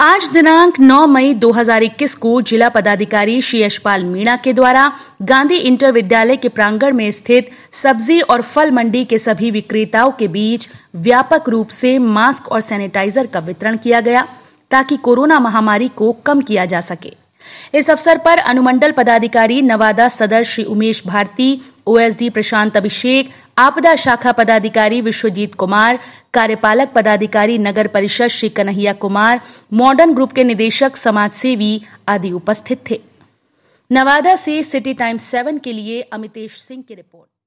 आज दिनांक 9 मई 2021 को जिला पदाधिकारी श्री यशपाल मीणा के द्वारा गांधी इंटर विद्यालय के प्रांगण में स्थित सब्जी और फल मंडी के सभी विक्रेताओं के बीच व्यापक रूप से मास्क और सैनिटाइजर का वितरण किया गया ताकि कोरोना महामारी को कम किया जा सके इस अवसर पर अनुमंडल पदाधिकारी नवादा सदर श्री उमेश भारती ओएसडी प्रशांत अभिषेक आपदा शाखा पदाधिकारी विश्वजीत कुमार कार्यपालक पदाधिकारी नगर परिषद श्री कन्हैया कुमार मॉडर्न ग्रुप के निदेशक समाज सेवी आदि उपस्थित थे नवादा से सिटी टाइम्स सेवन के लिए अमितेश सिंह की रिपोर्ट